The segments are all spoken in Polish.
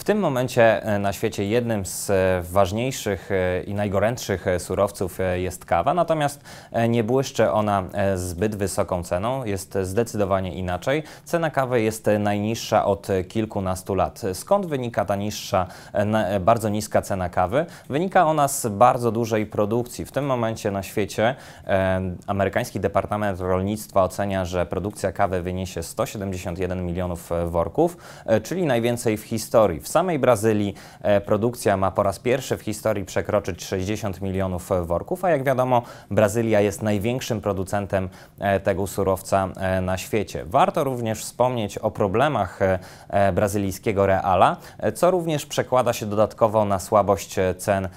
W tym momencie e, na świecie jednym z e, ważniejszych e, i najgorętszych surowców jest kawa, natomiast nie błyszcze ona zbyt wysoką ceną, jest zdecydowanie inaczej. Cena kawy jest najniższa od kilkunastu lat. Skąd wynika ta niższa, bardzo niska cena kawy? Wynika ona z bardzo dużej produkcji. W tym momencie na świecie amerykański Departament Rolnictwa ocenia, że produkcja kawy wyniesie 171 milionów worków, czyli najwięcej w historii. W samej Brazylii e, produkcja ma po raz pierwszy w historii przekroczyć 60 milionów e, worków, a jak wiadomo Brazylia jest największym producentem e, tego surowca na świecie. Warto również wspomnieć o problemach brazylijskiego reala, co również przekłada się dodatkowo na słabość cen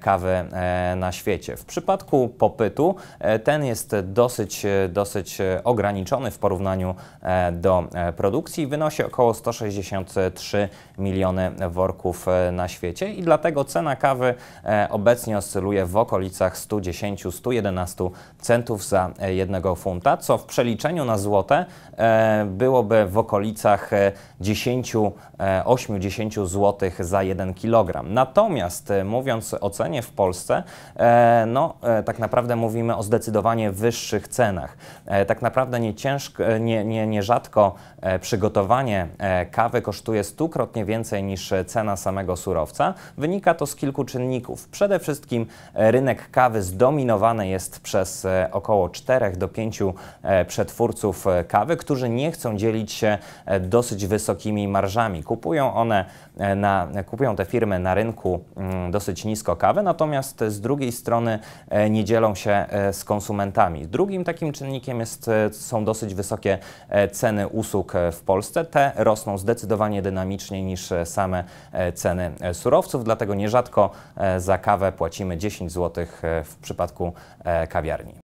kawy na świecie. W przypadku popytu ten jest dosyć, dosyć ograniczony w porównaniu do produkcji i wynosi około 163 milionów miliony worków e, na świecie i dlatego cena kawy e, obecnie oscyluje w okolicach 110-111 centów za e, jednego funta, co w przeliczeniu na złote byłoby w okolicach 10-80 zł za 1 kg. Natomiast mówiąc o cenie w Polsce, no tak naprawdę mówimy o zdecydowanie wyższych cenach. Tak naprawdę nie ciężko, nie, nie, nie rzadko przygotowanie kawy kosztuje stukrotnie więcej więcej niż cena samego surowca. Wynika to z kilku czynników. Przede wszystkim e, rynek kawy zdominowany jest przez e, około 4 do 5 e, przetwórców kawy, którzy nie chcą dzielić się dosyć wysokimi marżami. Kupują one na, kupują te firmy na rynku mm, dosyć nisko kawę, natomiast z drugiej strony nie dzielą się z konsumentami. Drugim takim czynnikiem jest, są dosyć wysokie ceny usług w Polsce. Te rosną zdecydowanie dynamiczniej niż same e, ceny e, surowców, dlatego nierzadko e, za kawę płacimy 10 zł w przypadku kawiarni.